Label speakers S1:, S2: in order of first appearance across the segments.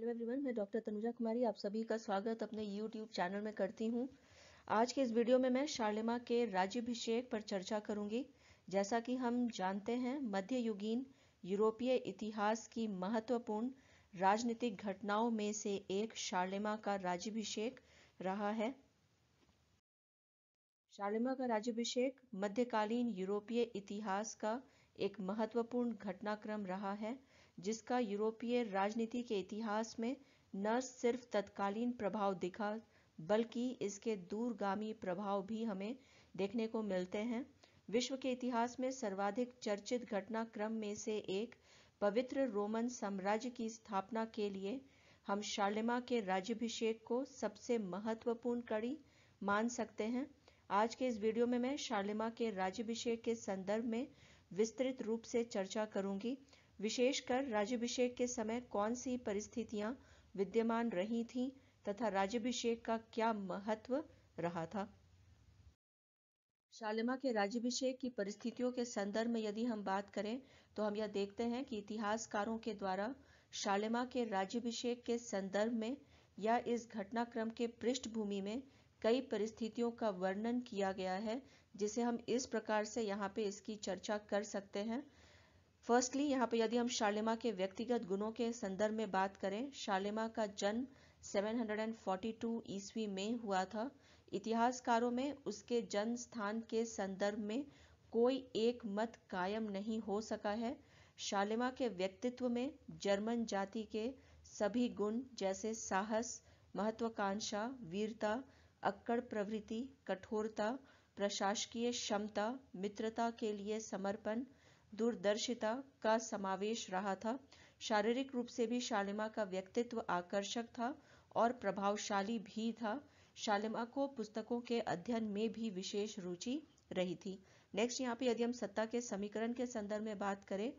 S1: hello everyone मैं doctor Tanuja Kumari आप सभी का स्वागत अपने यूट्यूब चैनल में करती हूं आज के इस वीडियो में मैं शार्लेमा के राज्यभिषेक पर चर्चा करूंगी जैसा कि हम जानते हैं मध्ययुगीन यूरोपीय इतिहास की महत्वपूर्ण राजनीतिक घटनाओं में से एक शार्लेमा का राज्यभिषेक रहा है शार्लेमा का राज्यभिषेक मध्यकालीन यूरोपीय इतिहास का एक महत्वपूर्ण घटनाक्रम रहा है जिसका यूरोपीय राजनीति के इतिहास में न सिर्फ तत्कालीन प्रभाव दिखा बल्कि इसके दूरगामी प्रभाव भी हमें देखने को मिलते हैं विश्व के इतिहास में सर्वाधिक चर्चित घटनाक्रम में से एक पवित्र रोमन साम्राज्य की स्थापना के लिए हम शालेमा के राज्यभिषेक को सबसे महत्वपूर्ण कड़ी मान सकते हैं आज के इस वीडियो में मैं शालेमा के राज्यभिषेक के संदर्भ में विस्तृत रूप से चर्चा करूंगी विशेषकर राज्यभिषेक के समय कौन सी परिस्थितियां विद्यमान रही थीं तथा राज्यभिषेक का क्या महत्व रहा था शालिमा के राज्यभिषेक की परिस्थितियों के संदर्भ में यदि हम बात करें तो हम यह देखते हैं कि इतिहासकारों के द्वारा शालिमा के राज्यभिषेक के संदर्भ में या इस घटनाक्रम के पृष्ठभूमि में कई परिस्थितियों का वर्णन किया गया है जिसे हम इस प्रकार से यहाँ पे इसकी चर्चा कर सकते हैं फर्स्टली यहाँ पे यदि हम शालिमा के व्यक्तिगत गुणों के संदर्भ में बात करें शालिमा का जन्म 742 ईस्वी में हुआ था इतिहासकारों में उसके जन्म स्थान के संदर्भ में कोई एक मत कायम नहीं हो सका है शालिमा के व्यक्तित्व में जर्मन जाति के सभी गुण जैसे साहस महत्वाकांक्षा वीरता अक्कड़ प्रवृत्ति कठोरता प्रशासकीय क्षमता मित्रता के लिए समर्पण दूरदर्शिता का समावेश रहा था शारीरिक रूप से भी शालिमा का व्यक्तित्व आकर्षक था और प्रभावशाली भी था शालिमा को पुस्तकों के अध्ययन में भी विशेष रुचि रही थी नेक्स्ट यहाँ पे यदि हम सत्ता के समीकरण के संदर्भ में बात करें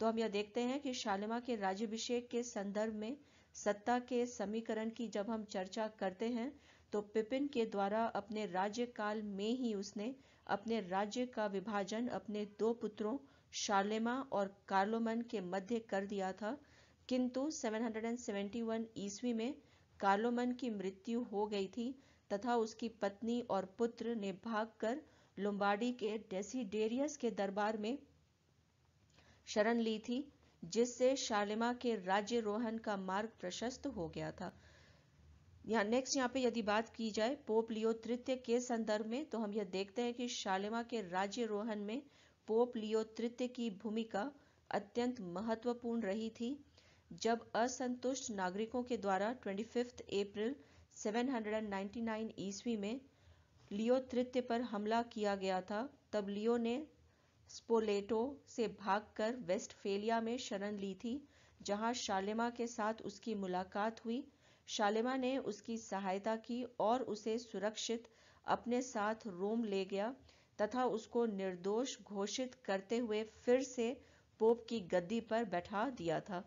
S1: तो हम यह देखते हैं कि शालिमा के राज्यभिषेक के संदर्भ में सत्ता के समीकरण की जब हम चर्चा करते हैं तो पिपिन के द्वारा अपने राज्यकाल में ही उसने अपने राज्य का विभाजन अपने दो पुत्रों शार्लेमा और कार्लोमन के मध्य कर दिया था किंतु 771 ईस्वी में कार्लोमन की मृत्यु हो गई थी तथा उसकी पत्नी और पुत्र ने भागकर लुम्बाडी के डेसीडेरियस के दरबार में शरण ली थी जिससे शालिमा के राज्य रोहन का मार्ग प्रशस्त हो गया था यहाँ नेक्स्ट यहाँ पे यदि बात की जाए पोप लियो तृतीय के संदर्भ में तो हम यह देखते हैं कि शालिमा के राज्य रोहन में पोप लियो तृतीय की भूमिका अत्यंत महत्वपूर्ण रही थी जब असंतुष्ट नागरिकों के द्वारा 25 अप्रैल 799 ईस्वी में लियो तृतीय पर हमला किया गया था तब लियो ने स्पोलेटो से भागकर वेस्टफेलिया में शरण ली थी जहां शालेमा के साथ उसकी मुलाकात हुई शालेमा ने उसकी सहायता की और उसे सुरक्षित अपने साथ रोम ले गया तथा उसको निर्दोष घोषित करते हुए फिर से पोप की गद्दी पर बैठा दिया था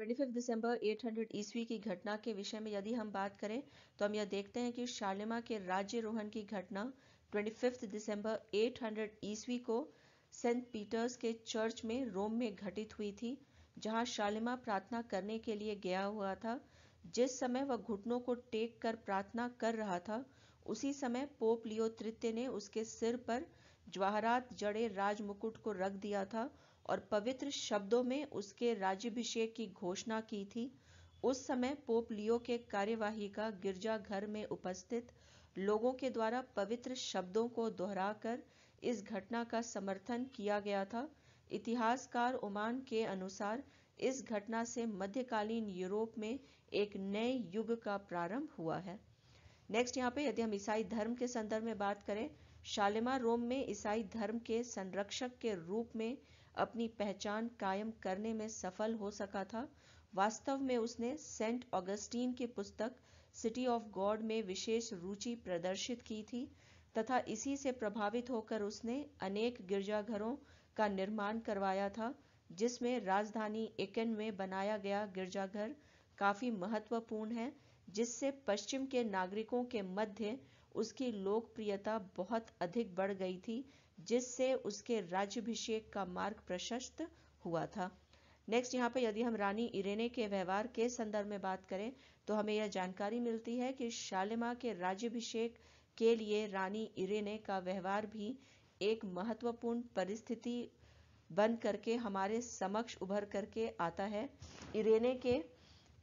S1: 25 दिसंबर 800 ईस्वी की घटना के विषय में यदि हम बात करें तो हम यह देखते हैं कि शालिमा के राज्य रोहन की घटना 25 दिसंबर 800 ईस्वी को सेंट पीटर्स के चर्च में रोम में घटित हुई थी जहां शालिमा प्रार्थना करने के लिए गया हुआ था जिस समय वह घुटनों को टेक कर प्रार्थना कर रहा था उसी समय पोप लियो तृतीय ने उसके सिर पर ज्वाहरात जड़े राजमुकुट को रख दिया था और पवित्र शब्दों में उसके राज्यभिषेक की घोषणा की थी उस समय पोप लियो के कार्यवाही का गिरजाघर में उपस्थित लोगों के द्वारा पवित्र शब्दों को दोहराकर इस घटना का समर्थन किया गया था इतिहासकार ओमान के अनुसार इस घटना से मध्यकालीन यूरोप में एक नए युग का प्रारंभ हुआ है नेक्स्ट यहाँ पे यदि हम ईसाई धर्म के संदर्भ में बात करें शालिमा रोम में ईसाई धर्म के संरक्षक के रूप में अपनी पहचान कायम करने में सफल हो सका था वास्तव में उसने सेंट ऑगस्टीन की पुस्तक सिटी ऑफ गॉड में विशेष रुचि प्रदर्शित की थी तथा इसी से प्रभावित होकर उसने अनेक गिरजाघरों का निर्माण करवाया था जिसमें राजधानी एकेन में बनाया गया गिरजाघर काफी महत्वपूर्ण है जिससे पश्चिम के नागरिकों के मध्य उसकी लोकप्रियता बहुत अधिक बढ़ गई थी जिससे उसके राज्यभिषेक का मार्ग प्रशस्त हुआ था नेक्स्ट यहाँ पे यदि हम रानी इरेने के व्यवहार के संदर्भ में बात करें तो हमें यह जानकारी मिलती है कि शालिमा के राज्यभिषेक के लिए रानी इरेने का व्यवहार भी एक महत्वपूर्ण परिस्थिति बन करके हमारे समक्ष उभर करके आता है इरेने के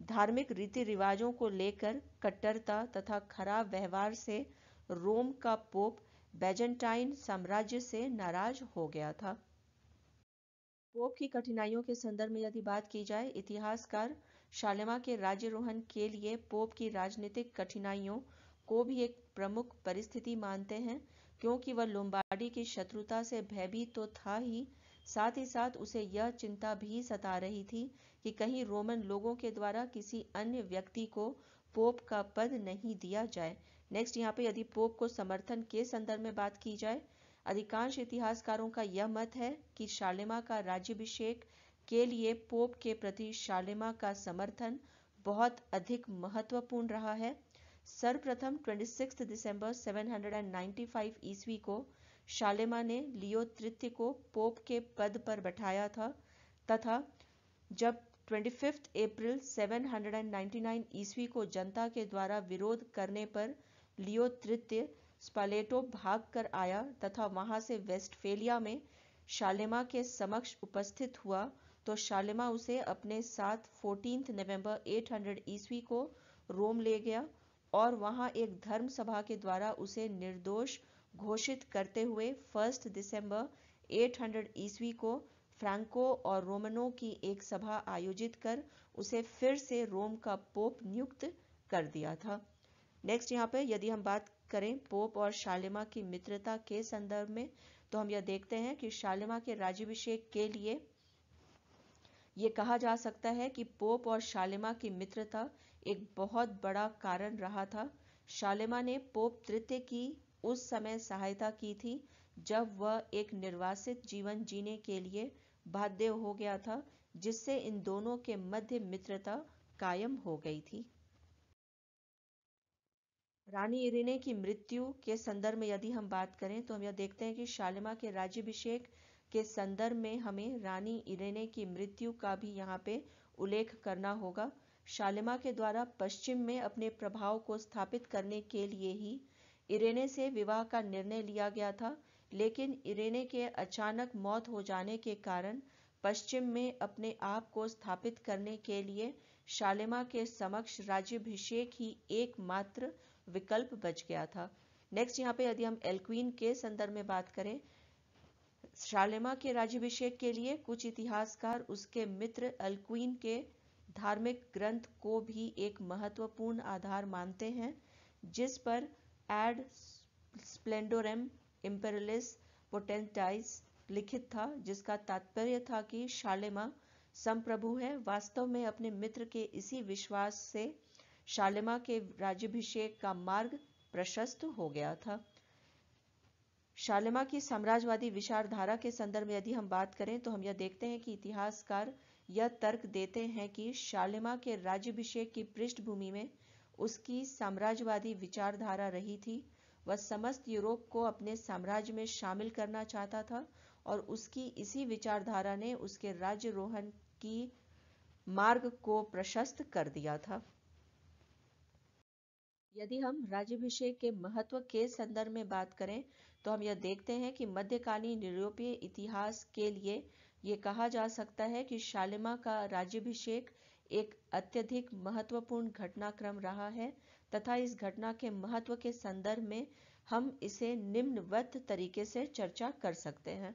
S1: धार्मिक रीति रिवाजों को लेकर कट्टरता तथा खराब व्यवहार से रोम का पोप बैजेंटाइन साम्राज्य से नाराज हो गया था पोप की कठिनाइयों के संदर्भ में यदि बात की जाए इतिहासकार शालेमा के राज्यरोहण के लिए पोप की राजनीतिक कठिनाइयों को भी एक प्रमुख परिस्थिति मानते हैं क्योंकि वह लोम्बार्डी की शत्रुता से भयभीत तो था ही साथ ही साथ उसे यह चिंता भी सता रही थी कि कहीं रोमन लोगों के द्वारा किसी अन्य व्यक्ति को पोप का पद नहीं दिया जाए नेक्स्ट यहाँ पे यदि पोप को समर्थन के संदर्भ में बात की जाए अधिकांश इतिहासकारों का यह मत है कि शालेमा का राज्यभिषेक के लिए पोप के प्रति शालेमा का समर्थन बहुत अधिक महत्वपूर्ण रहा है सर्वप्रथम 26 दिसंबर 795 ईस्वी को शालेमा ने लियो तृतीय को पोप के पद पर बैठाया था तथा जब 25 अप्रैल 799 ईस्वी को जनता के द्वारा विरोध करने पर लियो तृतीय स्पालेटो भाग कर आया तथा वहां से वेस्टफेलिया में शालेमा के समक्ष उपस्थित हुआ तो शालेमा उसे अपने साथ 14 नवंबर 800 ईस्वी को रोम ले गया और वहां एक धर्म सभा के द्वारा उसे निर्दोष घोषित करते हुए 1 दिसंबर 800 ईस्वी को फ्रांको और रोमनों की एक सभा आयोजित कर उसे फिर से रोम का पोप नियुक्त कर दिया था नेक्स्ट यहाँ पे यदि हम बात करें पोप और शालिमा की मित्रता के संदर्भ में तो हम यह देखते हैं कि शालिमा के राज्यभिषेक के लिए ये कहा जा सकता है कि पोप और शालिमा की मित्रता एक बहुत बड़ा कारण रहा था शालिमा ने पोप तृतीय की उस समय सहायता की थी जब वह एक निर्वासित जीवन जीने के लिए बाध्य हो गया था जिससे इन दोनों के मध्य मित्रता कायम हो गई थी रानी इरिने की मृत्यु के संदर्भ में यदि हम बात करें तो हम यह देखते हैं कि शालिमा के राज्यभिषेक के संदर्भ में हमें रानी इरेने की मृत्यु का भी यहाँ पे उल्लेख करना होगा शालिमा के द्वारा पश्चिम में अपने प्रभाव को स्थापित करने के लिए ही इरेने से विवाह का निर्णय लिया गया था लेकिन इरेने के अचानक मौत हो जाने के कारण पश्चिम में अपने आप को स्थापित करने के लिए शालेमा के समक्ष राज्यभिषेक ही एकमात्र विकल्प बच गया था नेक्स्ट यहाँ पे यदि हम एल्क्वीन के संदर्भ में बात करें शालेमा के राज्यभिषेक के लिए कुछ इतिहासकार उसके मित्र एल्क्वीन के धार्मिक ग्रंथ को भी एक महत्वपूर्ण आधार मानते हैं जिस पर एड स्प्लेंडोरम इम्पेरलिस पोटेंटाइज लिखित था जिसका तात्पर्य था कि शालेमा संप्रभु है वास्तव में अपने मित्र के इसी विश्वास से शालेमा के राज्यभिषेक का मार्ग प्रशस्त हो गया था शालेमा की साम्राज्यवादी विचारधारा के संदर्भ में यदि हम बात करें तो हम यह देखते हैं कि इतिहासकार यह तर्क देते हैं कि शालेमा के राज्यभिषेक की पृष्ठभूमि में उसकी साम्राज्यवादी विचारधारा रही थी वह समस्त यूरोप को अपने साम्राज्य में शामिल करना चाहता था और उसकी इसी विचारधारा ने उसके राज्य रोहन की मार्ग को प्रशस्त कर दिया था यदि हम राज्यभिषेक के महत्व के संदर्भ में बात करें तो हम यह देखते हैं कि मध्यकालीन यूरोपीय इतिहास के लिए ये कहा जा सकता है कि शालिमा का राज्यभिषेक एक अत्यधिक महत्वपूर्ण घटनाक्रम रहा है तथा इस घटना के महत्व के संदर्भ में हम इसे निम्नवत तरीके से चर्चा कर सकते हैं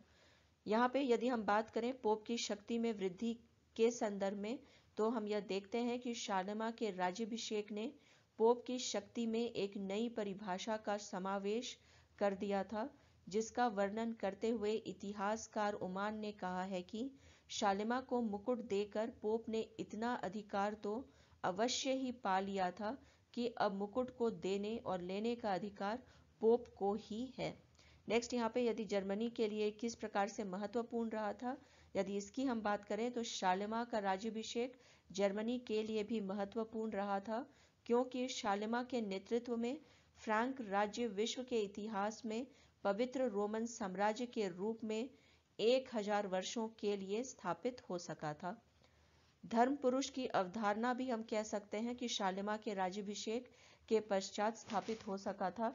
S1: यहाँ पे यदि हम बात करें पोप की शक्ति में वृद्धि के संदर्भ में तो हम यह देखते हैं कि शालमा के राज्यभिषेक ने पोप की शक्ति में एक नई परिभाषा का समावेश कर दिया था जिसका वर्णन करते हुए इतिहासकार उमान ने कहा है कि शालिमा को मुकुट देकर पोप ने इतना अधिकार तो अवश्य ही पा लिया था कि अब मुकुट को देने और लेने का अधिकार पोप को ही है नेक्स्ट यहाँ पे यदि जर्मनी के लिए किस प्रकार से महत्वपूर्ण रहा था यदि इसकी हम बात करें तो शालिमा का राज्यभिषेक जर्मनी के लिए भी महत्वपूर्ण रहा था क्योंकि शालिमा के नेतृत्व में फ्रांक राज्य विश्व के इतिहास में पवित्र रोमन साम्राज्य के रूप में एक हजार वर्षों के लिए स्थापित हो सका था धर्म पुरुष की अवधारणा भी हम कह सकते हैं कि शालिमा के राज्यभिषेक के पश्चात स्थापित हो सका था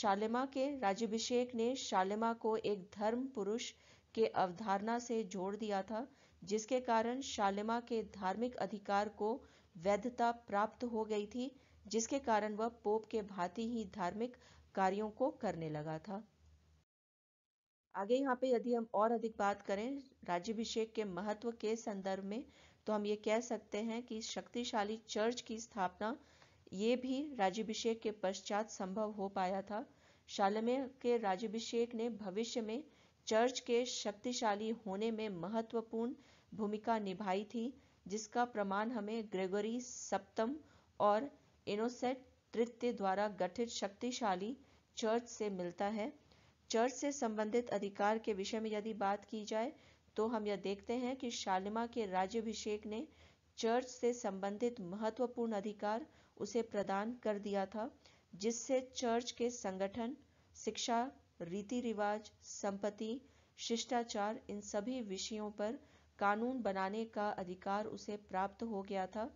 S1: शालिमा के राज्यभिषेक ने शालिमा को एक धर्म पुरुष के अवधारणा से जोड़ दिया था जिसके कारण शालिमा के धार्मिक अधिकार को वैधता प्राप्त हो गई थी जिसके कारण वह पोप के भांति ही धार्मिक कार्यों को करने लगा था आगे यहाँ पे यदि हम और अधिक बात करें राज्यभिषेक के महत्व के संदर्भ में तो हम ये कह सकते हैं कि शक्तिशाली चर्च की स्थापना ये भी राज्यभिषेक के पश्चात संभव हो पाया था शालमे के राज्यभिषेक ने भविष्य में चर्च के शक्तिशाली होने में महत्वपूर्ण भूमिका निभाई थी जिसका प्रमाण हमें ग्रेगोरी सप्तम और इनोसेट तृतीय द्वारा गठित शक्तिशाली चर्च से मिलता है चर्च से संबंधित अधिकार के विषय में यदि बात की जाए तो हम यह देखते हैं कि शालिमा के राज्यभिषेक ने चर्च से संबंधित महत्वपूर्ण अधिकार उसे प्रदान कर दिया था जिससे चर्च के संगठन शिक्षा रीति रिवाज संपत्ति शिष्टाचार इन सभी विषयों पर कानून बनाने का अधिकार उसे प्राप्त हो गया था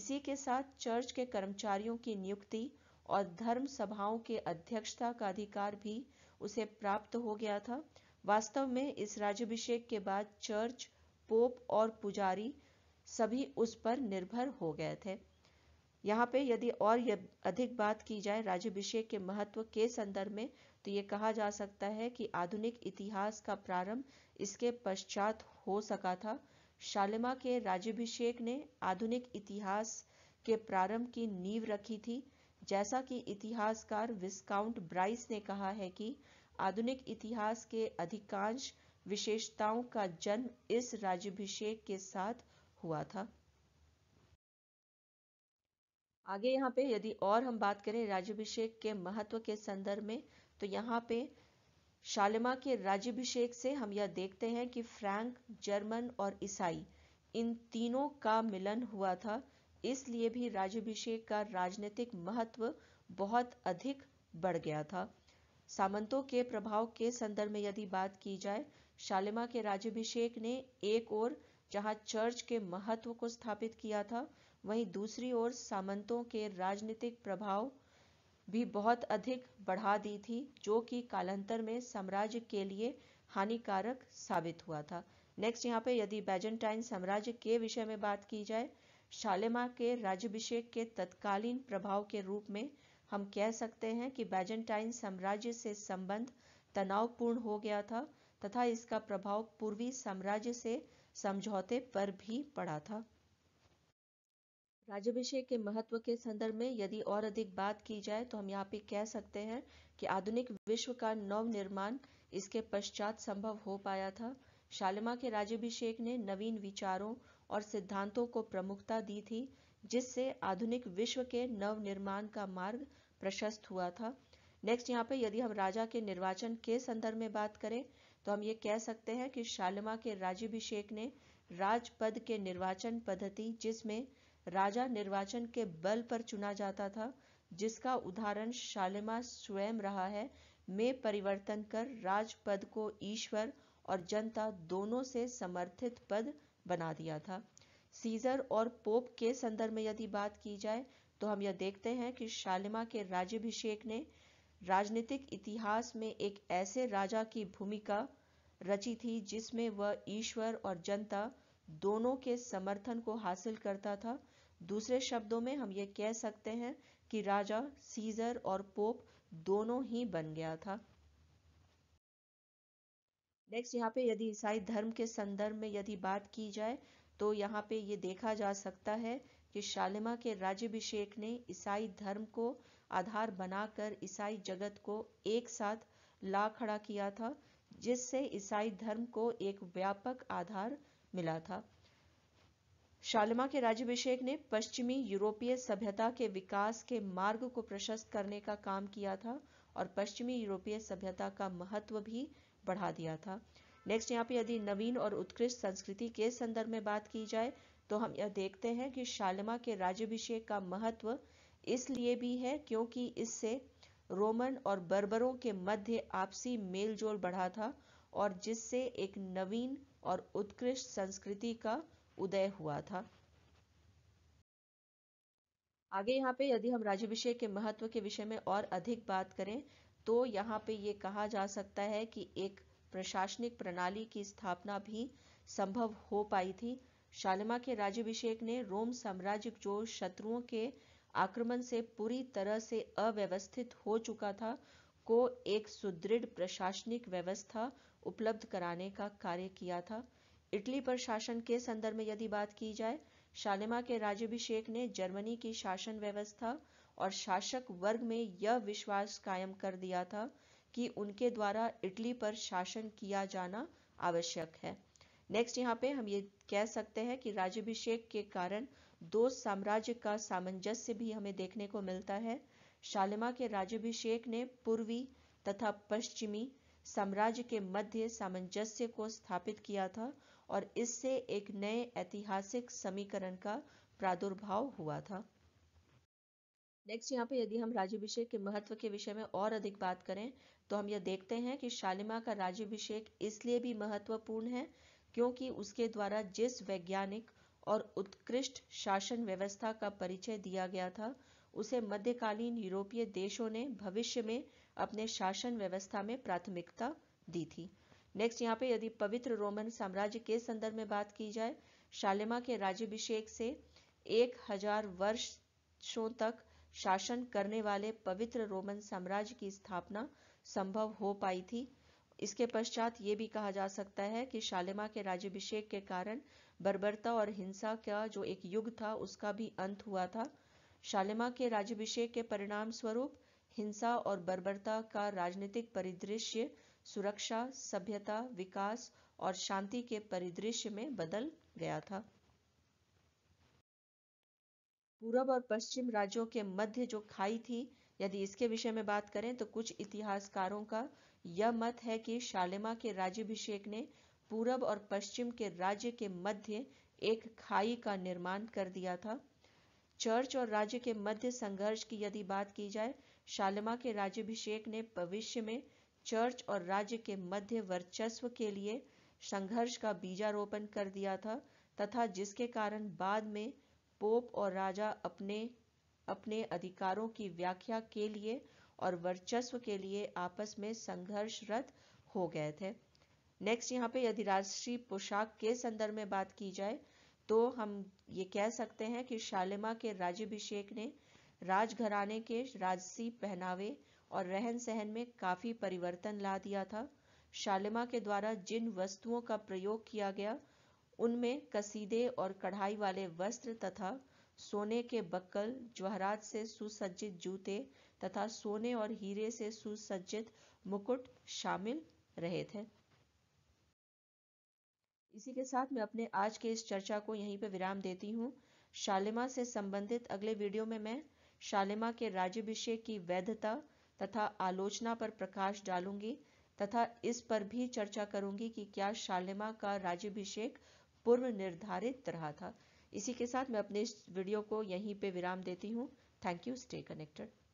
S1: इसी के साथ चर्च के कर्मचारियों की नियुक्ति और धर्म सभाओं के अध्यक्षता का अधिकार भी उसे प्राप्त हो गया था वास्तव में इस राज्यभिषेक के बाद चर्च पोप और पुजारी सभी उस पर निर्भर हो गए थे यहाँ पे यदि और यद अधिक बात की जाए राज्यभिषेक के महत्व के संदर्भ में तो ये कहा जा सकता है कि आधुनिक इतिहास का प्रारंभ इसके पश्चात हो सका था शालिमा के राज्यभिषेक ने आधुनिक इतिहास के प्रारंभ की नींव रखी थी जैसा कि इतिहासकार विस्काउंट ब्राइस ने कहा है कि आधुनिक इतिहास के अधिकांश विशेषताओं का जन्म इस राज्यभिषेक के साथ हुआ था आगे यहाँ पे यदि और हम बात करें राज्यभिषेक के महत्व के संदर्भ में तो यहाँ पे शालिमा के राज्यभिषेक से हम यह देखते हैं कि फ्रैंक जर्मन और ईसाई इन तीनों का मिलन हुआ था इसलिए भी राज्यभिषेक का राजनीतिक महत्व बहुत अधिक बढ़ गया था सामंतों के प्रभाव के संदर्भ में यदि बात की जाए शालिमा के राज्यभिषेक ने एक ओर जहां चर्च के महत्व को स्थापित किया था वहीं दूसरी ओर सामंतों के राजनीतिक प्रभाव भी बहुत अधिक बढ़ा दी थी जो कि कालांतर में साम्राज्य के लिए हानिकारक साबित हुआ था नेक्स्ट यहाँ पे यदि बैजेंटाइन साम्राज्य के विषय में बात की जाए शालेमा के राज्यभिषेक के तत्कालीन प्रभाव के रूप में हम कह सकते हैं कि बैजेंटाइन साम्राज्य से संबंध तनावपूर्ण हो गया था तथा इसका प्रभाव पूर्वी साम्राज्य से समझौते पर भी पड़ा था राज्यभिषेक के महत्व के संदर्भ में यदि और अधिक बात की जाए तो हम यहाँ पे कह सकते हैं कि आधुनिक विश्व का नव निर्माण इसके पश्चात संभव हो पाया था शालिमा के राज्यभिषेक ने नवीन विचारों और सिद्धांतों को प्रमुखता दी थी जिससे आधुनिक विश्व के नव निर्माण का मार्ग प्रशस्त हुआ था नेक्स्ट यहाँ पे यदि हम राजा के निर्वाचन के संदर्भ में बात करें तो हम ये कह सकते हैं कि शालिमा के राज्यभिषेक ने राजपद के निर्वाचन पद्धति जिसमें राजा निर्वाचन के बल पर चुना जाता था जिसका उदाहरण शालिमा स्वयं रहा है में परिवर्तन कर राजपद को ईश्वर और जनता दोनों से समर्थित पद बना दिया था सीजर और पोप के संदर्भ में यदि बात की जाए तो हम यह देखते हैं कि शालिमा के राज्यभिषेक ने राजनीतिक इतिहास में एक ऐसे राजा की भूमिका रची थी जिसमें वह ईश्वर और जनता दोनों के समर्थन को हासिल करता था दूसरे शब्दों में हम ये कह सकते हैं कि राजा सीजर और पोप दोनों ही बन गया था नेक्स्ट यहाँ पे यदि ईसाई धर्म के संदर्भ में यदि बात की जाए तो यहाँ पे ये देखा जा सकता है कि शालिमा के राज्यभिषेक ने ईसाई धर्म को आधार बनाकर ईसाई जगत को एक साथ ला खड़ा किया था जिससे ईसाई धर्म को एक व्यापक आधार मिला था शालिमा के राज्यभिषेक ने पश्चिमी यूरोपीय सभ्यता के विकास के मार्ग को प्रशस्त करने का काम किया था और पश्चिमी यूरोपीय सभ्यता का महत्व भी बढ़ा दिया था नेक्स्ट यहाँ पे यदि नवीन और उत्कृष्ट संस्कृति के संदर्भ में बात की जाए तो हम यह देखते हैं कि शालिमा के राज्यभिषेक का महत्व इसलिए भी है क्योंकि इससे रोमन और बर्बरों के मध्य आपसी मेलजोल बढ़ा था और जिससे एक नवीन और उत्कृष्ट संस्कृति का उदय हुआ था आगे यहाँ पे यदि हम राज्यभिषेक के महत्व के विषय में और अधिक बात करें तो यहाँ पे ये कहा जा सकता है कि एक प्रशासनिक प्रणाली की स्थापना भी संभव हो पाई थी शालिमा के राज्यभिषेक ने रोम साम्राज्य जो शत्रुओं के आक्रमण से पूरी तरह से अव्यवस्थित हो चुका था को एक सुदृढ़ प्रशासनिक व्यवस्था उपलब्ध कराने का कार्य किया था इटली पर शासन के संदर्भ में यदि बात की जाए शालिमा के राज्यभिषेक ने जर्मनी की शासन व्यवस्था और शासक वर्ग में यह विश्वास कायम कर दिया था कि उनके द्वारा इटली पर शासन किया जाना आवश्यक है नेक्स्ट यहाँ पे हम ये कह सकते हैं कि राज्यभिषेक के कारण दो साम्राज्य का सामंजस्य भी हमें देखने को मिलता है शालिमा के राज्यभिषेक ने पूर्वी तथा पश्चिमी साम्राज्य के मध्य सामंजस्य को स्थापित किया था और इससे एक नए ऐतिहासिक समीकरण का प्रादुर्भाव हुआ था नेक्स्ट यहाँ पे यदि हम राज्यभिषेक के महत्व के विषय में और अधिक बात करें तो हम यह देखते हैं कि शालिमा का राज्यभिषेक इसलिए भी महत्वपूर्ण है क्योंकि उसके द्वारा जिस वैज्ञानिक और उत्कृष्ट शासन व्यवस्था का परिचय दिया गया था उसे मध्यकालीन यूरोपीय देशों ने भविष्य में अपने शासन व्यवस्था में प्राथमिकता दी थी नेक्स्ट यहाँ पे यदि पवित्र रोमन साम्राज्य के संदर्भ में बात की जाए शालिमा के राज्यभिषेक से एक हजार वर्षों तक शासन करने वाले पवित्र रोमन साम्राज्य की स्थापना संभव हो पाई थी इसके पश्चात ये भी कहा जा सकता है कि शालिमा के राज्यभिषेक के कारण बर्बरता और हिंसा का जो एक युग था उसका भी अंत हुआ था शालिमा के राज्यभिषेक के परिणाम स्वरूप हिंसा और बर्बरता का राजनीतिक परिदृश्य सुरक्षा सभ्यता विकास और शांति के परिदृश्य में बदल गया था पूरब और पश्चिम राज्यों के मध्य जो खाई थी यदि इसके विषय में बात करें तो कुछ इतिहासकारों का यह मत है कि शालेमा के राज्यभिषेक ने पूरब और पश्चिम के राज्य के मध्य एक खाई का निर्माण कर दिया था चर्च और राज्य के मध्य संघर्ष की यदि बात की जाए शालेमा के राज्यभिषेक ने भविष्य में चर्च और राज्य के मध्य वर्चस्व के लिए संघर्ष का बीजारोपण कर दिया था तथा जिसके कारण बाद में पोप और राजा अपने अपने अधिकारों की व्याख्या के लिए और वर्चस्व के लिए आपस में संघर्षरत हो गए थे नेक्स्ट यहाँ पे यदि राष्ट्रीय पोशाक के संदर्भ में बात की जाए तो हम ये कह सकते हैं कि शालिमा के राज्यभिषेक ने राजघराने के राजसी पहनावे और रहन सहन में काफी परिवर्तन ला दिया था शालिमा के द्वारा जिन वस्तुओं का प्रयोग किया गया उनमें कसीदे और कढ़ाई वाले वस्त्र तथा सोने के बक्कल जवाहरात से सुसज्जित जूते तथा सोने और हीरे से सुसज्जित मुकुट शामिल रहे थे इसी के साथ मैं अपने आज के इस चर्चा को यहीं पर विराम देती हूँ शालिमा से संबंधित अगले वीडियो में मैं शालिमा के राज्यभिषेक की वैधता तथा आलोचना पर प्रकाश डालूंगी तथा इस पर भी चर्चा करूंगी कि क्या शालिमा का राज्यभिषेक पूर्व निर्धारित रहा था इसी के साथ मैं अपने इस वीडियो को यहीं पे विराम देती हूँ थैंक यू स्टे कनेक्टेड